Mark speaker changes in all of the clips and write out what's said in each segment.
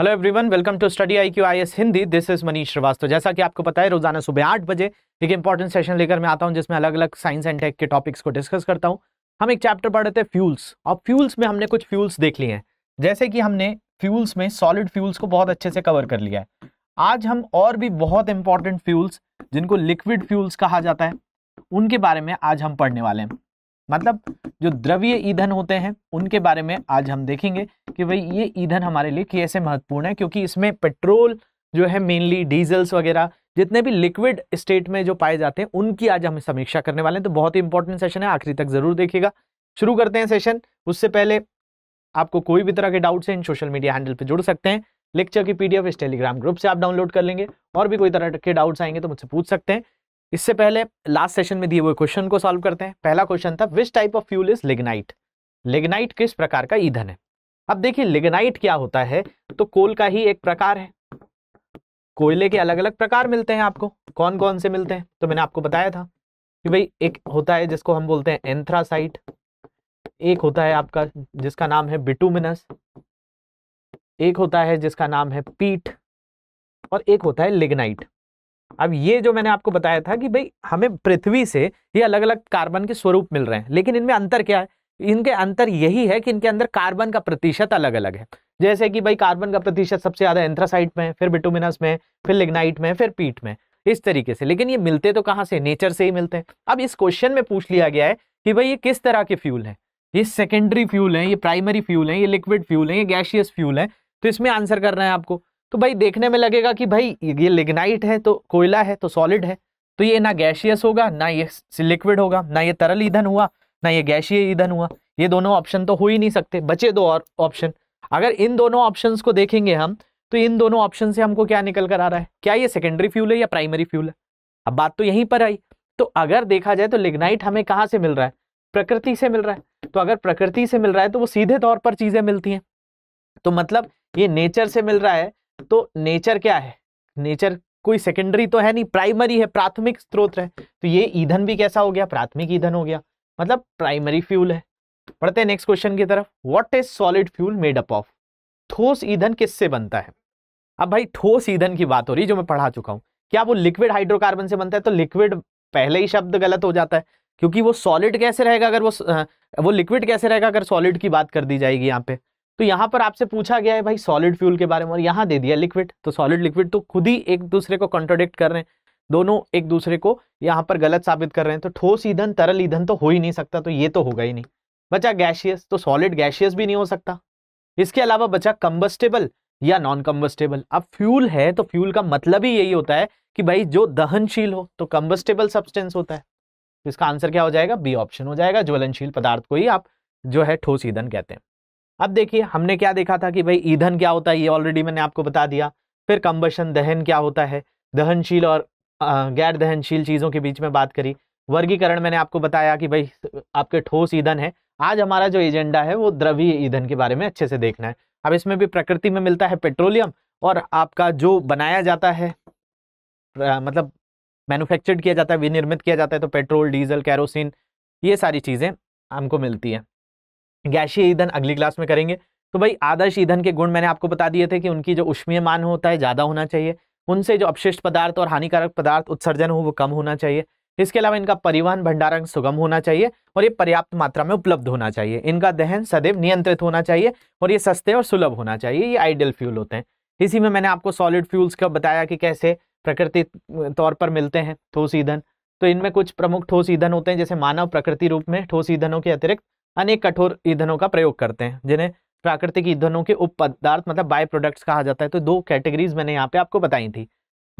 Speaker 1: hello everyone welcome to study I Q I S Hindi this is Manish Shrivastava जैसा कि आपको पता है रोजाना सुबह आठ बजे एक इंपॉर्टेंट सेशन लेकर मैं आता हूं जिसमें अलग अलग साइंस एंड टेक के टॉपिक्स को डिस्कस करता हूं हम एक चैप्टर पढ़ रहे थे फ्यूल्स और फ्यूल्स में हमने कुछ फ्यूल्स देख लिए हैं जैसे कि हमने फ्यूल्स में सॉलिड फ्यूल्स को बहुत अच्छे से कवर कर लिया है आज हम और भी बहुत इंपॉर्टेंट फ्यूल्स जिनको लिक्विड फ्यूल्स कहा जाता है उनके बारे में आज हम पढ़ने वाले हैं मतलब जो द्रव्य ईंधन होते हैं उनके बारे में आज हम देखेंगे कि भाई ये ईंधन हमारे लिए कैसे महत्वपूर्ण है क्योंकि इसमें पेट्रोल जो है मेनली डीजल्स वगैरह जितने भी लिक्विड स्टेट में जो पाए जाते हैं उनकी आज हम समीक्षा करने वाले हैं तो बहुत ही इंपॉर्टेंट सेशन है आखिरी तक जरूर देखिएगा शुरू करते हैं सेशन उससे पहले आपको कोई भी तरह के डाउट्स हैं इन सोशल मीडिया हैंडल पर जुड़ सकते हैं लेक्चर की पीडीएफ इस टेलीग्राम ग्रुप से आप डाउनलोड कर लेंगे और भी कोई तरह के डाउट्स आएंगे तो मुझसे पूछ सकते हैं इससे पहले लास्ट सेशन में दिए हुए क्वेश्चन को सॉल्व करते हैं पहला क्वेश्चन था which type of fuel is lignite lignite किस प्रकार का ईंधन है अब देखिए लिग्नाइट क्या होता है तो कोल का ही एक प्रकार है कोयले के अलग अलग प्रकार मिलते हैं आपको कौन कौन से मिलते हैं तो मैंने आपको बताया था कि भाई एक होता है जिसको हम बोलते हैं एंथ्रासाइट एक होता है आपका जिसका नाम है बिटूमिनस एक होता है जिसका नाम है पीट और एक होता है लिग्नाइट अब ये जो मैंने आपको बताया था कि भाई हमें पृथ्वी से ये अलग अलग कार्बन के स्वरूप मिल रहे हैं लेकिन इनमें अंतर क्या है इनके अंतर यही है कि इनके अंदर कार्बन का प्रतिशत अलग अलग है जैसे कि भाई कार्बन का प्रतिशत सबसे ज्यादा एंथ्रासाइट में फिर बिटुमिनस में फिर लिग्नाइट में फिर पीट में इस तरीके से लेकिन ये मिलते तो कहाँ से नेचर से ही मिलते हैं अब इस क्वेश्चन में पूछ लिया गया है कि भाई ये किस तरह के फ्यूल है ये सेकेंडरी फ्यूल है ये प्राइमरी फ्यूल है ये लिक्विड फ्यूल है ये गैशियस फ्यूल है तो इसमें आंसर करना है आपको तो भाई देखने में लगेगा कि भाई ये लिग्नाइट है तो कोयला है तो सॉलिड है तो ये ना गैशियस होगा ना ये लिक्विड होगा ना ये तरल ईंधन हुआ ना ये गैशीय ईंधन हुआ ये दोनों ऑप्शन तो हो ही नहीं सकते बचे दो और ऑप्शन अगर इन दोनों ऑप्शन को देखेंगे हम तो इन दोनों ऑप्शन से हमको क्या निकल कर आ रहा है क्या ये सेकेंडरी फ्यूल है या प्राइमरी फ्यूल है अब बात तो यहीं पर आई तो अगर देखा जाए तो लिग्नाइट हमें कहाँ से मिल रहा है प्रकृति से मिल रहा है तो अगर प्रकृति से मिल रहा है तो वो सीधे तौर पर चीजें मिलती हैं तो मतलब ये नेचर से मिल रहा है तो नेचर क्या है नेचर कोई सेकेंडरी तो है नहीं प्राइमरी है प्राथमिक स्रोत है तो ये ईंधन भी कैसा हो गया प्राथमिक ईंधन हो गया मतलब प्राइमरी फ्यूल है तो पढ़ते हैं नेक्स्ट क्वेश्चन की तरफ what is solid fuel made up of ठोस ईंधन किससे बनता है अब भाई ठोस ईंधन की बात हो रही है जो मैं पढ़ा चुका हूं क्या वो लिक्विड हाइड्रोकार्बन से बनता है तो लिक्विड पहले ही शब्द गलत हो जाता है क्योंकि वो सॉलिड कैसे रहेगा अगर वो वो लिक्विड कैसे रहेगा अगर सॉलिड की बात कर दी जाएगी यहाँ पे तो यहाँ पर आपसे पूछा गया है भाई सॉलिड फ्यूल के बारे में और यहाँ दे दिया लिक्विड तो सॉलिड लिक्विड तो खुद ही एक दूसरे को कॉन्ट्रोडिक्ट कर रहे हैं दोनों एक दूसरे को यहाँ पर गलत साबित कर रहे हैं तो ठोस ईंधन तरल ईंधन तो हो ही नहीं सकता तो ये तो होगा ही नहीं बचा गैशियस तो सॉलिड गैशियस भी नहीं हो सकता इसके अलावा बचा कम्बस्टेबल या नॉन कम्बस्टेबल अब फ्यूल है तो फ्यूल का मतलब ही यही होता है कि भाई जो दहनशील हो तो कम्बस्टेबल सब्सटेंस होता है तो इसका आंसर क्या हो जाएगा बी ऑप्शन हो जाएगा ज्वलनशील पदार्थ को ही आप जो है ठोस ईंधन कहते हैं अब देखिए हमने क्या देखा था कि भाई ईंधन क्या होता है ये ऑलरेडी मैंने आपको बता दिया फिर कंबशन दहन क्या होता है दहनशील और गैर दहनशील चीज़ों के बीच में बात करी वर्गीकरण मैंने आपको बताया कि भाई आपके ठोस ईंधन है आज हमारा जो एजेंडा है वो द्रवीय ईंधन के बारे में अच्छे से देखना है अब इसमें भी प्रकृति में मिलता है पेट्रोलियम और आपका जो बनाया जाता है मतलब मैन्युफैक्चर्ड किया जाता है विनिर्मित किया जाता है तो पेट्रोल डीजल कैरोसिन ये सारी चीज़ें हमको मिलती हैं गैसीय ईंधन अगली क्लास में करेंगे तो भाई आदर्श ईंधन के गुण मैंने आपको बता दिए थे कि उनकी जो उष्मीय मान होता है ज़्यादा होना चाहिए उनसे जो अपशिष्ट पदार्थ और हानिकारक पदार्थ उत्सर्जन हो वो कम होना चाहिए इसके अलावा इनका परिवहन भंडारण सुगम होना चाहिए और ये पर्याप्त मात्रा में उपलब्ध होना चाहिए इनका दहन सदैव नियंत्रित होना चाहिए और ये सस्ते और सुलभ होना चाहिए ये आइडियल फ्यूल होते हैं इसी में मैंने आपको सॉलिड फ्यूल्स का बताया कि कैसे प्रकृति तौर पर मिलते हैं ठोस ईंधन तो इनमें कुछ प्रमुख ठोस ईंधन होते हैं जैसे मानव प्रकृति रूप में ठोस ईंधनों के अतिरिक्त अनेक कठोर ईंधनों का प्रयोग करते हैं जिन्हें प्राकृतिक ईंधनों के उप पदार्थ मतलब बाय प्रोडक्ट्स कहा जाता है तो दो कैटेगरीज मैंने यहाँ पे आपको बताई थी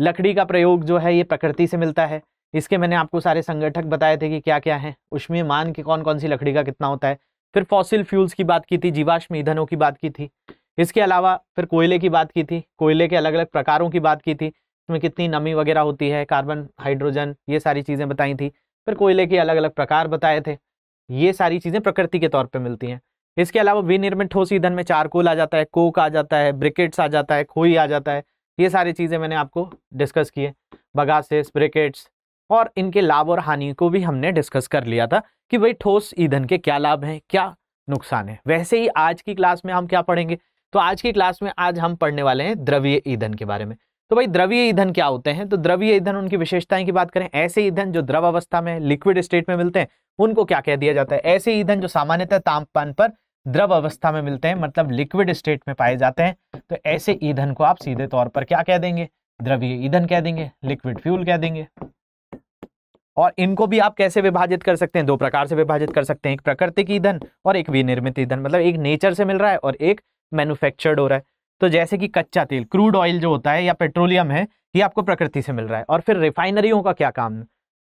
Speaker 1: लकड़ी का प्रयोग जो है ये प्रकृति से मिलता है इसके मैंने आपको सारे संगठक बताए थे कि क्या क्या है उष्मीय मान की कौन कौन सी लकड़ी का कितना होता है फिर फॉसिल फ्यूल्स की बात की थी जीवाश्म ईंधनों की बात की थी इसके अलावा फिर कोयले की बात की थी कोयले के अलग अलग प्रकारों की बात की थी इसमें कितनी नमी वगैरह होती है कार्बन हाइड्रोजन ये सारी चीज़ें बताई थी फिर कोयले के अलग अलग प्रकार बताए थे ये सारी चीज़ें प्रकृति के तौर पर मिलती हैं इसके अलावा विनिर्मित ठोस ईंधन में चारकोल आ जाता है कोक आ जाता है ब्रिकेट्स आ जाता है खोई आ जाता है ये सारी चीज़ें मैंने आपको डिस्कस किए बगासेस ब्रिकेट्स और इनके लाभ और हानि को भी हमने डिस्कस कर लिया था कि भाई ठोस ईंधन के क्या लाभ हैं क्या नुकसान है वैसे ही आज की क्लास में हम क्या पढ़ेंगे तो आज की क्लास में आज हम पढ़ने वाले हैं द्रव्य ईंधन के बारे में तो भाई द्रवीय ईंधन क्या होते हैं तो द्रवीय ईंधन उनकी विशेषताएं की बात करें ऐसे ईंधन जो द्रव अवस्था में लिक्विड स्टेट में मिलते हैं उनको क्या कह दिया जाता है ऐसे ईंधन जो सामान्यतः तापमान पर द्रव अवस्था में मिलते हैं मतलब लिक्विड स्टेट में पाए जाते हैं तो ऐसे ईंधन को आप सीधे तौर पर क्या कह देंगे द्रवीय ईंधन कह देंगे लिक्विड फ्यूल कह देंगे और इनको भी आप कैसे विभाजित कर सकते हैं दो प्रकार से विभाजित कर सकते हैं एक प्राकृतिक ईंधन और एक विनिर्मित ईंधन मतलब एक नेचर से मिल रहा है और एक मैन्युफैक्चर्ड हो रहा है तो जैसे कि कच्चा तेल क्रूड ऑयल जो होता है या पेट्रोलियम है ये आपको प्रकृति से मिल रहा है और फिर रिफाइनरियों का क्या काम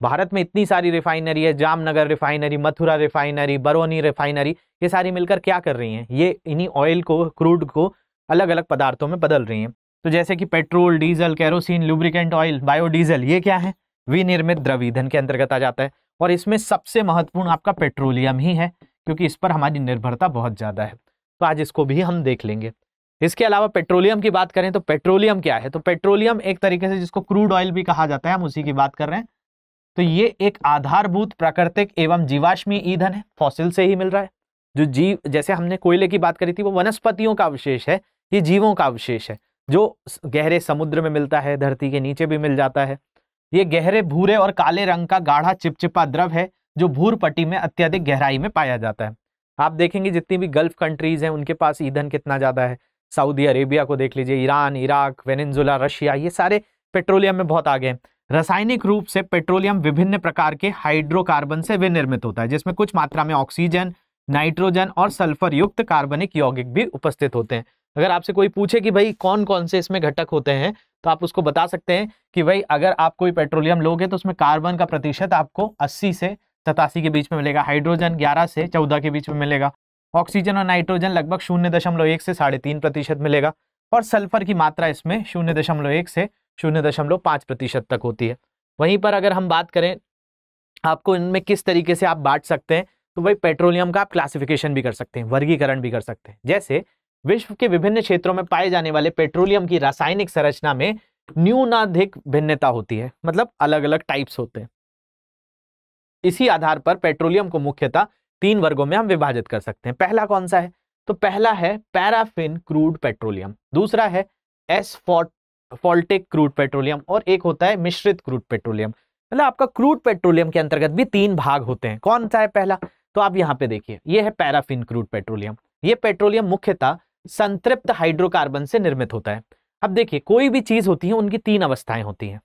Speaker 1: भारत में इतनी सारी रिफाइनरी है Jamnagar refinery Mathura refinery Barauni refinery ये सारी मिलकर क्या कर रही हैं ये इन्हीं ऑयल को क्रूड को अलग अलग पदार्थों में बदल रही हैं तो जैसे कि petrol diesel kerosene lubricant oil biodiesel ये क्या है विनिर्मित द्रविधन के अंतर्गत आ जाता है और इसमें सबसे महत्वपूर्ण आपका पेट्रोलियम ही है क्योंकि इस पर हमारी निर्भरता बहुत ज़्यादा है तो आज इसको भी हम देख लेंगे इसके अलावा पेट्रोलियम की बात करें तो पेट्रोलियम क्या है तो पेट्रोलियम एक तरीके से जिसको क्रूड ऑयल भी कहा जाता है हम उसी की बात कर रहे हैं तो ये एक आधारभूत प्राकृतिक एवं जीवाश्मी ईंधन है फॉसिल से ही मिल रहा है जो जीव जैसे हमने कोयले की बात करी थी वो वनस्पतियों का अवशेष है ये जीवों का अवशेष है जो गहरे समुद्र में मिलता है धरती के नीचे भी मिल जाता है ये गहरे भूरे और काले रंग का गाढ़ा चिपचिपा द्रव है जो भूरपट्टी में अत्यधिक गहराई में पाया जाता है आप देखेंगे जितनी भी गल्फ कंट्रीज हैं उनके पास ईंधन कितना ज़्यादा है सऊदी अरेबिया को देख लीजिए ईरान इराक वेनेजुला रशिया ये सारे पेट्रोलियम में बहुत आगे हैं रासायनिक रूप से पेट्रोलियम विभिन्न प्रकार के हाइड्रोकार्बन से विनिर्मित होता है जिसमें कुछ मात्रा में ऑक्सीजन नाइट्रोजन और सल्फर युक्त कार्बनिक यौगिक भी उपस्थित होते हैं अगर आपसे कोई पूछे कि भाई कौन कौन से इसमें घटक होते हैं तो आप उसको बता सकते हैं कि भाई अगर आप कोई पेट्रोलियम लोगे तो उसमें कार्बन का प्रतिशत आपको 80 से सतासी के बीच में मिलेगा हाइड्रोजन 11 से 14 के बीच में मिलेगा ऑक्सीजन और नाइट्रोजन लगभग शून्य दशमलव एक से साढ़े तीन प्रतिशत मिलेगा और सल्फर की मात्रा इसमें शून्य दशमलव एक से शून्य दशमलव पाँच प्रतिशत तक होती है वहीं पर अगर हम बात करें आपको इनमें किस तरीके से आप बांट सकते हैं तो भाई पेट्रोलियम का आप क्लासिफिकेशन भी कर सकते हैं वर्गीकरण भी कर सकते हैं जैसे विश्व के विभिन्न क्षेत्रों में पाए जाने वाले पेट्रोलियम की रासायनिक संरचना में न्यूनाधिक भिन्नता होती है मतलब अलग अलग टाइप्स होते हैं इसी आधार पर पेट्रोलियम को मुख्यतः तीन वर्गों में हम विभाजित कर सकते हैं पहला कौन सा है तो पहला है पैराफिन क्रूड पेट्रोलियम दूसरा है एस फॉल्टिक क्रूड पेट्रोलियम और एक होता है मिश्रित क्रूड पेट्रोलियम मतलब आपका क्रूड पेट्रोलियम के अंतर्गत भी तीन भाग होते हैं कौन सा है पहला तो आप यहाँ पे देखिए ये है पैराफिन क्रूड पेट्रोलियम ये पेट्रोलियम मुख्यतः संतृप्त हाइड्रोकार्बन से निर्मित होता है अब देखिए कोई भी चीज होती है उनकी तीन अवस्थाएं होती हैं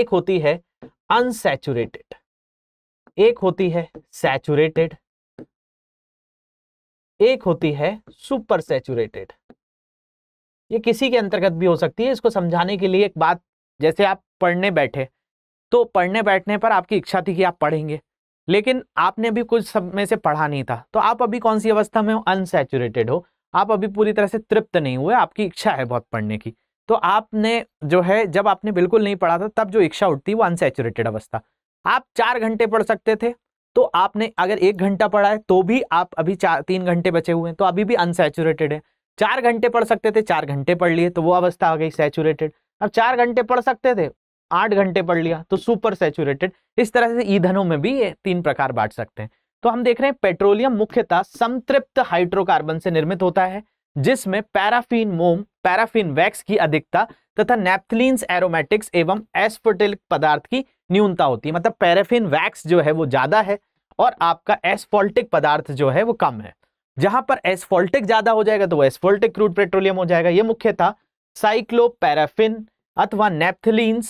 Speaker 1: एक होती है अनसेचुरेटेड एक होती है सैचुरेटेड एक होती है सुपर सैचुरेटेड ये किसी के अंतर्गत भी हो सकती है इसको समझाने के लिए एक बात जैसे आप पढ़ने बैठे तो पढ़ने बैठने पर आपकी इच्छा थी कि आप पढ़ेंगे लेकिन आपने अभी कुछ समय से पढ़ा नहीं था तो आप अभी कौन सी अवस्था में हो अनसेचुरेटेड हो आप अभी पूरी तरह से तृप्त नहीं हुए आपकी इच्छा है बहुत पढ़ने की तो आपने जो है जब आपने बिल्कुल नहीं पढ़ा था तब जो इच्छा उठती है वो अनसेचुरेटेड अवस्था आप चार घंटे पढ़ सकते थे तो आपने अगर एक घंटा पढ़ा है तो भी आप अभी चार तीन घंटे बचे हुए हैं तो अभी भी अनसेचुरेटेड है चार घंटे पढ़ सकते थे चार घंटे पढ़ लिए तो वो अवस्था आ गई सेचुरेटेड अब चार घंटे पढ़ सकते थे आठ घंटे पढ़ लिया तो सुपर सेचुरेटेड इस तरह से ईंधनों में भी ये तीन प्रकार बांट सकते हैं तो हम देख रहे हैं पेट्रोलियम मुख्यतः संतृप्त हाइड्रोकार्बन से निर्मित होता है जिसमें पैराफिन मोम पैराफीन वैक्स की अधिकता तथा नेप्थलीन्स एरोमेटिक्स एवं एस्फोटिलिक पदार्थ की न्यूनता होती है मतलब पैराफिन वैक्स जो है वो ज़्यादा है और आपका एसफोल्टिक पदार्थ जो है वो कम है जहां पर एसफोल्टिक ज़्यादा हो जाएगा तो वो एसफोल्टिक क्रूड पेट्रोलियम हो जाएगा ये मुख्य था साइक्लोपैराफिन अथवा नेपथिलीन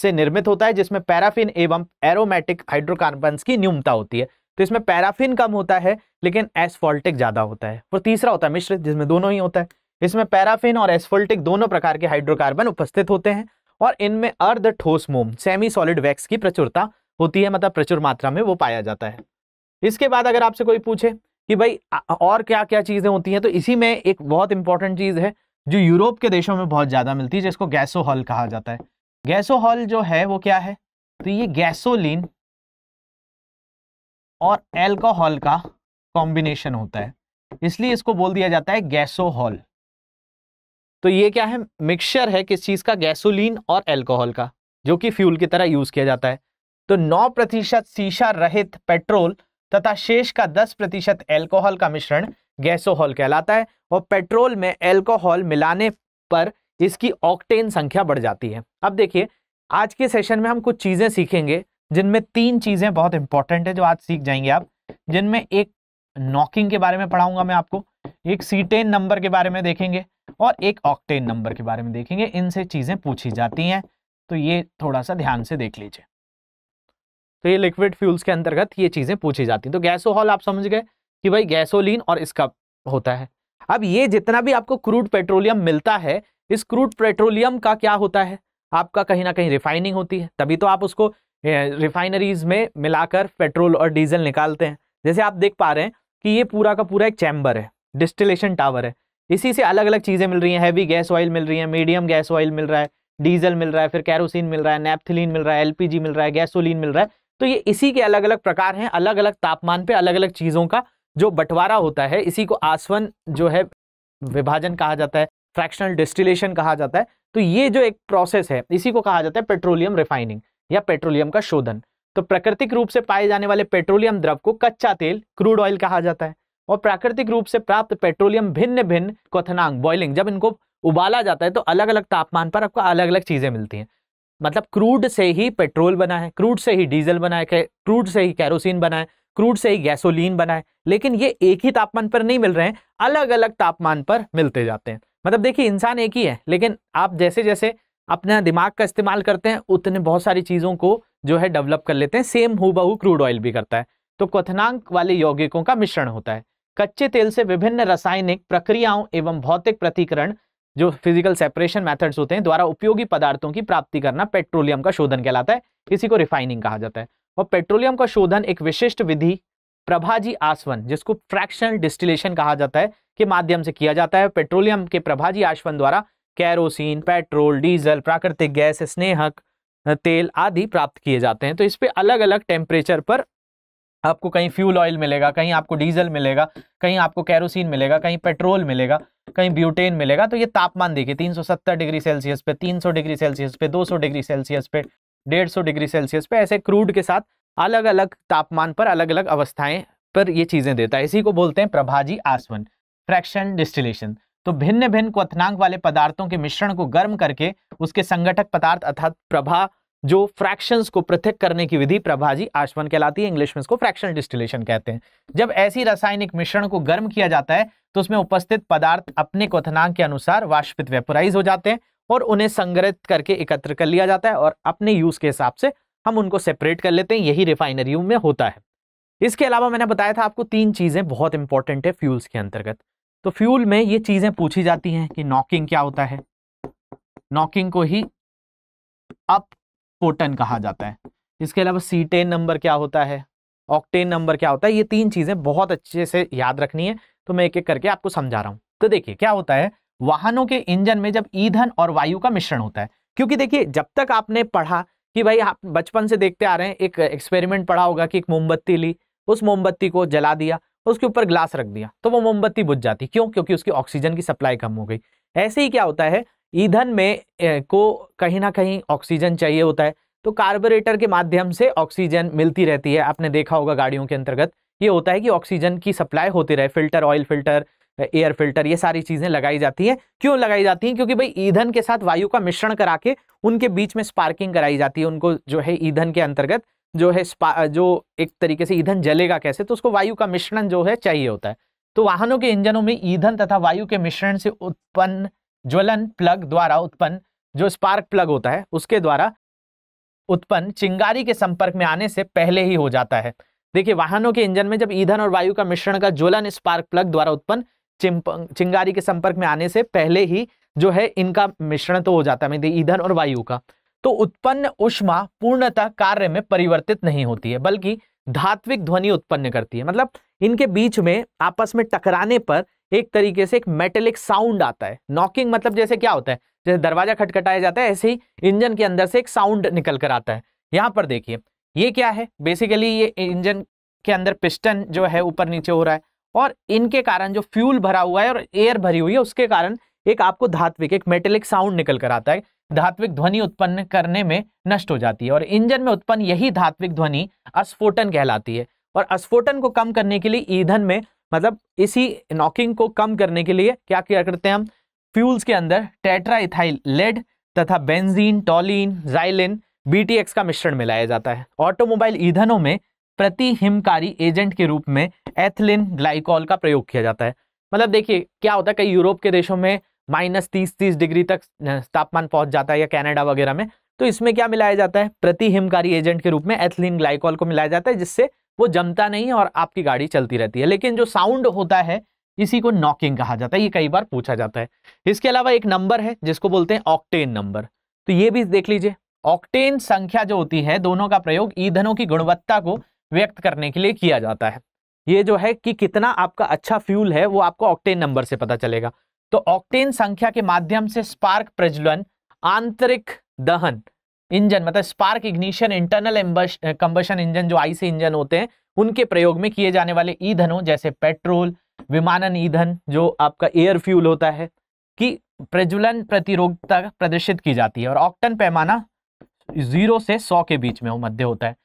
Speaker 1: से निर्मित होता है जिसमें पैराफिन एवं एरोमेटिक हाइड्रोकार्बन की न्यूनता होती है तो इसमें पैराफिन कम होता है लेकिन एसफोल्टिक ज़्यादा होता है और तीसरा होता है मिश्रित जिसमें दोनों ही होता है इसमें पैराफिन और एसफोल्टिक दोनों प्रकार के हाइड्रोकार्बन उपस्थित होते हैं और इनमें अर्ध ठोस मोम सेमी सॉलिड वैक्स की प्रचुरता होती है मतलब प्रचुर मात्रा में वो पाया जाता है इसके बाद अगर आपसे कोई पूछे कि भाई और क्या क्या चीज़ें होती हैं तो इसी में एक बहुत इंपॉर्टेंट चीज़ है जो यूरोप के देशों में बहुत ज़्यादा मिलती है जिसको गैसोहॉल कहा जाता है गैसोहॉल जो है वो क्या है तो ये गैसोलीन और एल्कोहल का कॉम्बिनेशन होता है इसलिए इसको बोल दिया जाता है गैसोहॉल तो ये क्या है मिक्सचर है किस चीज़ का गैसोलीन और एल्कोहल का जो कि फ्यूल की तरह यूज़ किया जाता है तो 9 प्रतिशत शीशा रहित पेट्रोल तथा शेष का 10 प्रतिशत एल्कोहल का मिश्रण गैसोहल कहलाता है और पेट्रोल में एल्कोहल मिलाने पर इसकी ऑक्टेन संख्या बढ़ जाती है अब देखिए आज के सेशन में हम कुछ चीज़ें सीखेंगे जिनमें तीन चीज़ें बहुत इंपॉर्टेंट है जो आज सीख जाएंगे आप जिनमें एक नॉकिंग के बारे में पढ़ाऊंगा मैं आपको एक सीटेन नंबर के बारे में देखेंगे और एक ऑक्टेन नंबर के बारे में देखेंगे इनसे चीज़ें पूछी जाती हैं तो ये थोड़ा सा ध्यान से देख लीजिए तो ये लिक्विड फ्यूल्स के अंतर्गत ये चीज़ें पूछी जाती हैं तो गैसोहॉल आप समझ गए कि भाई गैसोलीन और इसका होता है अब ये जितना भी आपको क्रूड पेट्रोलियम मिलता है इस क्रूड पेट्रोलियम का क्या होता है आपका कहीं ना कहीं रिफाइनिंग होती है तभी तो आप उसको रिफाइनरीज में मिलाकर पेट्रोल और डीजल निकालते हैं जैसे आप देख पा रहे हैं कि ये पूरा का पूरा एक चैम्बर है डिस्टिलेशन टावर है इसी से अलग अलग चीज़ें मिल रही हैं हैवी गैस ऑयल मिल रही है मीडियम गैस ऑयल मिल रहा है डीजल मिल रहा है फिर कैरोसिन मिल रहा है नेपथिलीन मिल रहा है एलपीजी मिल रहा है गैसोलीन मिल रहा है तो ये इसी के अलग अलग प्रकार हैं अलग अलग तापमान पे अलग अलग चीज़ों का जो बंटवारा होता है इसी को आसवन जो है विभाजन कहा जाता है फ्रैक्शनल डिस्टिलेशन कहा जाता है तो ये जो एक प्रोसेस है इसी को कहा जाता है पेट्रोलियम रिफाइनिंग या पेट्रोलियम का शोधन तो प्राकृतिक रूप से पाए जाने वाले पेट्रोलियम द्रव को कच्चा तेल क्रूड ऑयल कहा जाता है और प्राकृतिक रूप से प्राप्त पेट्रोलियम भिन्न भिन्न क्वनांग बॉइलिंग जब इनको उबाला जाता है तो अलग अलग तापमान पर आपको अलग अलग चीज़ें मिलती हैं मतलब क्रूड से ही पेट्रोल बना है क्रूड से ही डीजल बना है क्रूड से ही कैरोसिन बना है क्रूड से ही गैसोलीन बना है लेकिन ये एक ही तापमान पर नहीं मिल रहे हैं अलग अलग तापमान पर मिलते जाते हैं मतलब देखिए इंसान एक ही है लेकिन आप जैसे जैसे अपना दिमाग का इस्तेमाल करते हैं उतने बहुत सारी चीज़ों को जो है डेवलप कर लेते हैं सेम हु क्रूड ऑयल भी करता है तो क्वनांग वाले यौगिकों का मिश्रण होता है कच्चे तेल से विभिन्न रासायनिक प्रक्रियाओं एवं भौतिक प्रतिकरण जो फिजिकल सेपरेशन मेथड्स होते हैं द्वारा उपयोगी पदार्थों की प्राप्ति करना पेट्रोलियम का शोधन कहलाता है इसी को रिफाइनिंग कहा जाता है और पेट्रोलियम का शोधन एक विशिष्ट विधि प्रभाजी आसवन जिसको फ्रैक्शनल डिस्टिलेशन कहा जाता है के माध्यम से किया जाता है पेट्रोलियम के प्रभाजी आसवन द्वारा कैरोसिन पेट्रोल डीजल प्राकृतिक गैस स्नेहक तेल आदि प्राप्त किए जाते हैं तो इस पर अलग अलग टेम्परेचर पर आपको कहीं फ्यूल ऑयल मिलेगा कहीं आपको डीजल मिलेगा कहीं आपको कैरोसिन मिलेगा कहीं पेट्रोल मिलेगा कहीं ब्यूटेन मिलेगा तो ये तापमान देखिए 370 डिग्री सेल्सियस पे 300 डिग्री सेल्सियस पे 200 डिग्री सेल्सियस पे 150 डिग्री सेल्सियस पे ऐसे क्रूड के साथ अलग अलग तापमान पर अलग अलग अवस्थाएं पर ये चीज़ें देता है इसी को बोलते हैं प्रभाजी आसवन फ्रैक्शन डिस्टिलेशन तो भिन्न भिन्न क्वथनांक वाले पदार्थों के मिश्रण को गर्म करके उसके संगठक पदार्थ अर्थात प्रभा जो फ्रैक्शंस को पृथक करने की विधि प्रभाजी आश्वन कहलाती है इंग्लिश में इसको फ्रैक्शनल डिस्टिलेशन कहते हैं जब ऐसी रासायनिक मिश्रण को गर्म किया जाता है तो उसमें उपस्थित पदार्थ अपने क्वथनांक के अनुसार वाष्पित वेपोराइज हो जाते हैं और उन्हें संग्रहित करके एकत्र कर लिया जाता है और अपने यूज के हिसाब से हम उनको सेपरेट कर लेते हैं यही रिफाइनरियों में होता है इसके अलावा मैंने बताया था आपको तीन चीज़ें बहुत इंपॉर्टेंट है फ्यूल्स के अंतर्गत तो फ्यूल में ये चीज़ें पूछी जाती हैं कि नॉकिंग क्या होता है नॉकिंग को ही अप फोटन कहा जाता है इसके अलावा सीटेन नंबर क्या होता है ऑक्टेन नंबर क्या होता है ये तीन चीजें बहुत अच्छे से याद रखनी है तो मैं एक एक करके आपको समझा रहा हूं तो देखिए क्या होता है वाहनों के इंजन में जब ईंधन और वायु का मिश्रण होता है क्योंकि देखिए जब तक आपने पढ़ा कि भाई आप बचपन से देखते आ रहे हैं एक एक्सपेरिमेंट पढ़ा होगा कि एक मोमबत्ती ली उस मोमबत्ती को जला दिया उसके ऊपर ग्लास रख दिया तो वो मोमबत्ती बुझ जाती क्यों क्योंकि उसकी ऑक्सीजन की सप्लाई कम हो गई ऐसे ही क्या होता है ईंधन में को कहीं ना कहीं ऑक्सीजन चाहिए होता है तो कार्बोरेटर के माध्यम से ऑक्सीजन मिलती रहती है आपने देखा होगा गाड़ियों के अंतर्गत ये होता है कि ऑक्सीजन की सप्लाई होती रहे filter oil filter air filter ये सारी चीज़ें लगाई जाती हैं क्यों लगाई जाती हैं क्योंकि भाई ईंधन के साथ वायु का मिश्रण करा के उनके बीच में स्पार्किंग कराई जाती है उनको जो है ईंधन के अंतर्गत जो है जो एक तरीके से ईंधन जलेगा कैसे तो उसको वायु का मिश्रण जो है चाहिए होता है तो वाहनों के इंजनों में ईंधन तथा वायु के मिश्रण से उत्पन्न ज्वलन प्लग द्वारा उत्पन्न जो स्पार्क प्लग होता है उसके द्वारा उत्पन्न चिंगारी के संपर्क में आने से पहले ही हो जाता है देखिए वाहनों के इंजन में जब ईंधन और वायु का मिश्रण का ज्वलन स्पार्क प्लग द्वारा उत्पन्न चिंगारी के संपर्क में आने से पहले ही जो है इनका मिश्रण तो हो जाता है मतलब ईंधन और वायु का तो उत्पन्न उष्मा पूर्णतः कार्य में परिवर्तित नहीं होती है बल्कि धात्विक ध्वनि उत्पन्न करती है मतलब इनके बीच में आपस में टकराने पर एक तरीके से एक मेटेलिक साउंड आता है नॉकिंग मतलब जैसे क्या होता है जैसे दरवाजा खटखटाया जाता है ऐसे ही इंजन के अंदर से एक साउंड निकल कर आता है यहाँ पर देखिए ये क्या है बेसिकली ये इंजन के अंदर पिस्टन जो है ऊपर नीचे हो रहा है और इनके कारण जो फ्यूल भरा हुआ है और एयर भरी हुई है उसके कारण एक आपको धात्विक एक मेटेलिक साउंड निकल कर आता है धात्विक ध्वनि उत्पन्न करने में नष्ट हो जाती है और इंजन में उत्पन्न यही धात्विक ध्वनि अस्फोटन कहलाती है और अस्फोटन को कम करने के लिए ईंधन में मतलब इसी नॉकिंग को कम करने के लिए क्या क्या करते हैं हम फ्यूल्स के अंदर टेट्राइथाइल लेड तथा बेंजीन टॉलिन जाइलिन बीटीएक्स का मिश्रण मिलाया जाता है ऑटोमोबाइल ईंधनों में प्रति हिमकारी एजेंट के रूप में एथलिन ग्लाइकॉल का प्रयोग किया जाता है मतलब देखिए क्या होता है कई यूरोप के देशों में माइनस तीस तीस डिग्री तक तापमान पहुंच जाता है या कनाडा वगैरह में तो इसमें क्या मिलाया जाता है प्रति हिमकारी एजेंट के रूप में एथलिन ग्लाइकॉल को मिलाया जाता है जिससे वो जमता नहीं और आपकी गाड़ी चलती रहती है लेकिन जो साउंड होता है इसी को नॉकिंग कहा जाता है ये कई बार पूछा जाता है इसके अलावा एक नंबर है जिसको बोलते हैं ऑक्टेन नंबर तो ये भी देख लीजिए ऑक्टेन संख्या जो होती है दोनों का प्रयोग ईंधनों की गुणवत्ता को व्यक्त करने के लिए किया जाता है ये जो है कि कितना आपका अच्छा फ्यूल है वो आपको ऑक्टेन नंबर से पता चलेगा तो ऑक्टेन संख्या के माध्यम से स्पार्क प्रज्वलन आंतरिक दहन इंजन मतलब spark ignition internal combustion engine जो आईसी इंजन होते हैं उनके प्रयोग में किए जाने वाले ईंधनों जैसे पेट्रोल विमानन ईंधन जो आपका एयर फ्यूल होता है कि प्रज्वलन प्रतिरोधता प्रदर्शित की जाती है और ऑक्टन पैमाना जीरो से सौ के बीच में हो मध्य होता है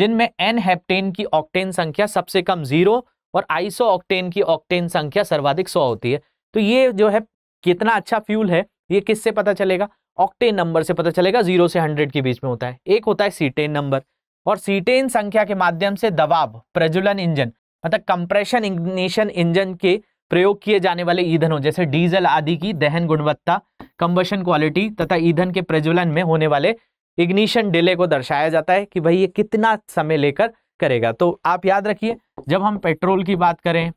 Speaker 1: जिनमें एन हेप्टेन की ऑक्टेन संख्या सबसे कम जीरो और आईसो ऑक्टेन की ऑक्टेन संख्या सर्वाधिक सौ होती है तो ये जो है कितना अच्छा फ्यूल है ये किससे पता चलेगा ऑक्टेन नंबर से पता चलेगा जीरो से हंड्रेड के बीच में होता है एक होता है सीटेन नंबर और सीटेन संख्या के माध्यम से दबाव प्रज्वलन इंजन मतलब कंप्रेशन इग्निशन इंजन के प्रयोग किए जाने वाले ईंधनों जैसे डीजल आदि की दहन गुणवत्ता कंबशन क्वालिटी तथा ईंधन के प्रज्वलन में होने वाले इग्निशन डिले को दर्शाया जाता है कि भाई ये कितना समय लेकर करेगा तो आप याद रखिए जब हम पेट्रोल की बात करें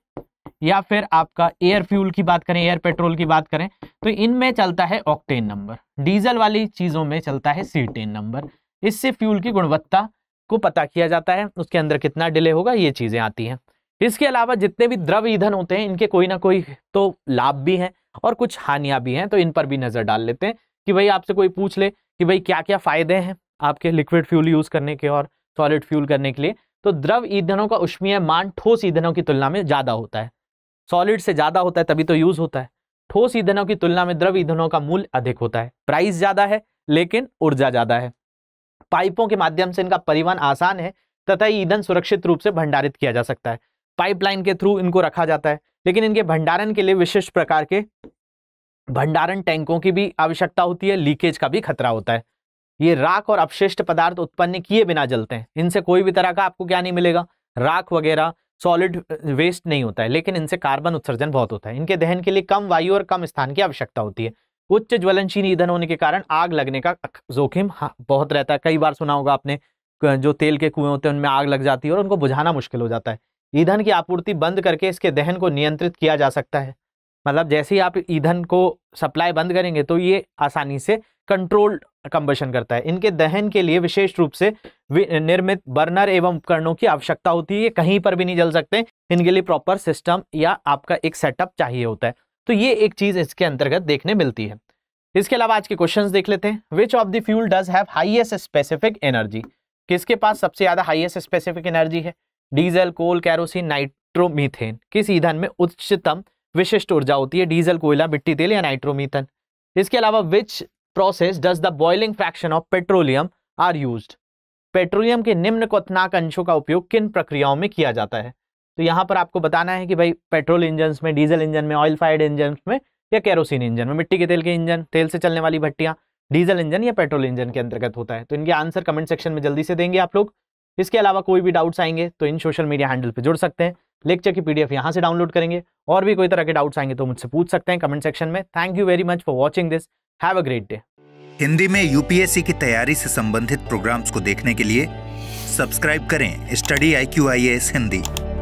Speaker 1: या फिर आपका एयर फ्यूल की बात करें एयर पेट्रोल की बात करें तो इनमें चलता है ऑक्टेन नंबर डीजल वाली चीज़ों में चलता है सी नंबर इससे फ्यूल की गुणवत्ता को पता किया जाता है उसके अंदर कितना डिले होगा ये चीज़ें आती हैं इसके अलावा जितने भी द्रव ईंधन होते हैं इनके कोई ना कोई तो लाभ भी हैं और कुछ हानियां भी हैं तो इन पर भी नज़र डाल लेते हैं कि भाई आपसे कोई पूछ ले कि भाई क्या क्या फ़ायदे हैं आपके लिक्विड फ्यूल यूज़ करने के और सॉलिड फ्यूल करने के लिए तो द्रव ईंधनों का उष्मीय मान ठोस ईंधनों की तुलना में ज़्यादा होता है सॉलिड से ज़्यादा होता है तभी तो यूज़ होता है ठोस ईंधनों की तुलना में द्रव ईंधनों का मूल्य अधिक होता है प्राइस ज़्यादा है लेकिन ऊर्जा ज़्यादा है पाइपों के माध्यम से इनका परिवहन आसान है तथा ईंधन सुरक्षित रूप से भंडारित किया जा सकता है पाइपलाइन के थ्रू इनको रखा जाता है लेकिन इनके भंडारण के लिए विशिष्ट प्रकार के भंडारण टैंकों की भी आवश्यकता होती है लीकेज का भी खतरा होता है ये राख और अपशिष्ट पदार्थ उत्पन्न किए बिना जलते हैं इनसे कोई भी तरह का आपको क्या नहीं मिलेगा राख वगैरह सॉलिड वेस्ट नहीं होता है लेकिन इनसे कार्बन उत्सर्जन बहुत होता है इनके दहन के लिए कम वायु और कम स्थान की आवश्यकता होती है उच्च ज्वलनशील ईंधन होने के कारण आग लगने का जोखिम हाँ, बहुत रहता है कई बार सुना होगा आपने जो तेल के कुएं होते हैं उनमें आग लग जाती है और उनको बुझाना मुश्किल हो जाता है ईंधन की आपूर्ति बंद करके इसके दहन को नियंत्रित किया जा सकता है मतलब जैसे ही आप ईंधन को सप्लाई बंद करेंगे तो ये आसानी से कंट्रोल्ड कंबशन करता है इनके दहन के लिए विशेष रूप से निर्मित बर्नर एवं उपकरणों की आवश्यकता होती है कहीं पर भी नहीं जल सकते इनके लिए प्रॉपर सिस्टम या आपका एक सेटअप चाहिए होता है तो ये एक चीज इसके अंतर्गत देखने मिलती है इसके अलावा आज के क्वेश्चंस देख लेते हैं which of the fuel does have highest specific energy किसके पास सबसे ज्यादा हाइएस्ट स्पेसिफिक एनर्जी है डीजल कोल कैरोसिन नाइट्रोमीथेन किस ईंधन में उच्चतम विशिष्ट ऊर्जा होती है डीजल कोयला मिट्टी तेल या नाइट्रोमीथन इसके अलावा which process does the boiling fraction of petroleum are use petroleum के निम्न क्वनाक अंशों का उपयोग किन प्रक्रियाओं में किया जाता है तो यहाँ पर आपको बताना है कि भाई पेट्रोल इंजन में डीजल इंजन में ऑयल फायर्ड इंजन में या कैरोसिन इंजन में मिट्टी के तेल के इंजन तेल से चलने वाली भट्टियाँ डीजल इंजन या पेट्रोल इंजन के अंतर्गत होता है तो इनके आंसर कमेंट सेक्शन में जल्दी से देंगे आप लोग इसके अलावा कोई भी डाउट्स आएंगे तो इन सोशल मीडिया हैंडल पर जुड़ सकते हैं लेक्चर की पीडीएफ यहां से डाउनलोड करेंगे और भी कोई तरह के डाउट्स आएंगे तो मुझसे पूछ सकते हैं कमेंट सेक्शन में thank you very much for watching this have a great day Hindi में यूपीएससी की तैयारी से संबंधित प्रोग्राम्स को देखने के लिए सब्सक्राइब करें study I Q I S Hindi